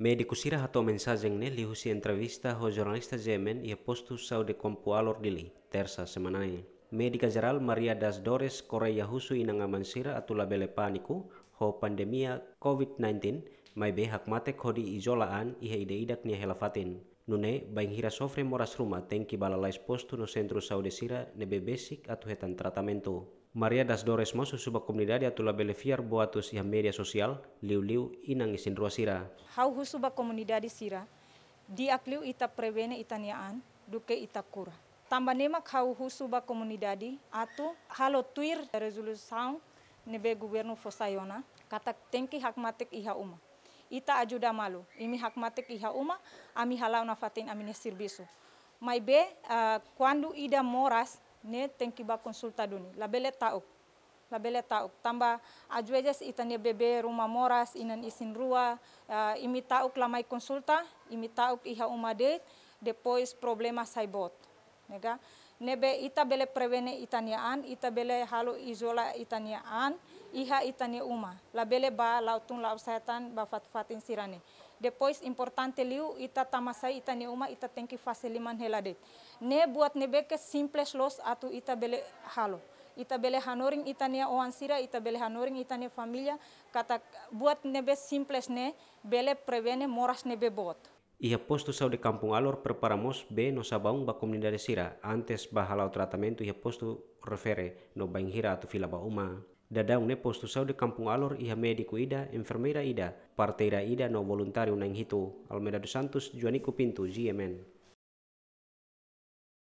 Medi sira hato mensajeng ne li husi entrevista ho jornalista Yemen ia postu saude kompu alor dili tersa semana Medi Medika Jeral Maria Das Dores Korea husu inanga atula belepaniku ho pandemia COVID-19 mai be hak mate kodi izolaan iha ide idak nia helafatin. Nune, baing hira sofre moras ruma tenki balalais postu no saude sira nebe basic atu hetan tratamento. Maria das Dores Mosu suba comunidade atu la belefiar boatus iha media sosial liu-liu inang isin sira. Hau hu suba sira, diakliu ita prevene itaniaan, duke ita kura. Tamba nema kau atu halo tuir resolução nebe governo fosayona, katak tengki hak matik iha umah ita ajuda malu. Imi hakmatek iha uma, ami halau nafatin ne sirbisu. Mai be, uh, eh, quando ida moras, ne ba konsulta duni. tau, la bele tau Tamba ajuejes ita ne bebe rumah moras, inan isin rua. Uh, imi la mai konsulta imi tau iha uma de, depois problema saibot nega nebe ita bele prevene an ita bele halu izola itania an iha itania uma la bele ba lautun lau setan ba fat fatin sirane depois importante liu ita tamasai itania uma ita tenki liman heladet ne buat nebe ke simples los atu ita bele halu, ita bele hanoring itania oan sira ita bele hanoring itania familia kata buat nebe simples ne bele prevene moras nebe bot ia posto sau de Alor preparamos be no sabaung ba komunidade sira antes ba halau tratamento ia posto refere no hira atu fila ba uma. Dadang ne posto sau de alor ia mediku ida, enfermeira ida, parteira ida no voluntari unang hitu. Almeda dos Santos, Juaniku Pinto, GMN.